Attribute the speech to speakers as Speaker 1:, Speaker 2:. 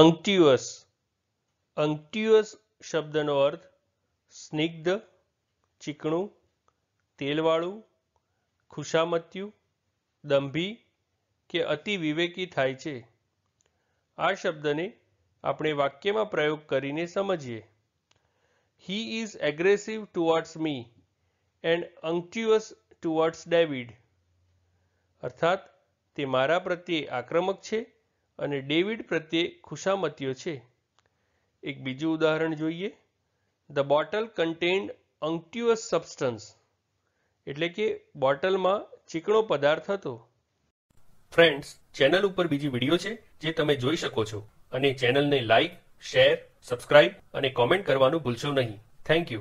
Speaker 1: અંક્ટ્યુઅસ
Speaker 2: અંક્ટ્યુઅસ શબ્દનો અર્થ સ્નિગ્ધ ચીકણું તેલવાળું ખુશામત્યું દંભી કે અતિ વિવેકી થાય છે આ શબ્દને આપણે વાક્યમાં પ્રયોગ કરીને સમજીએ he is aggressive towards me and unctuous towards David અર્થાત તે મારા પ્રત્યે આક્રમક છે અને ડેવિડ પ્રત્યે ખુશામતીઓ છે એક બીજું ઉદાહરણ જોઈએ the bottle contained unctuous substance એટલે કે બોટલમાં ચીકણો પદાર્થ હતો ફ્રેન્ડ્સ ચેનલ ઉપર બીજી વિડીયો છે જે તમે જોઈ શકો છો અને ચેનલને લાઇક શેર સબસ્ક્રાઇબ અને કોમેન્ટ કરવાનું ભૂલશો નહીં થેન્ક યુ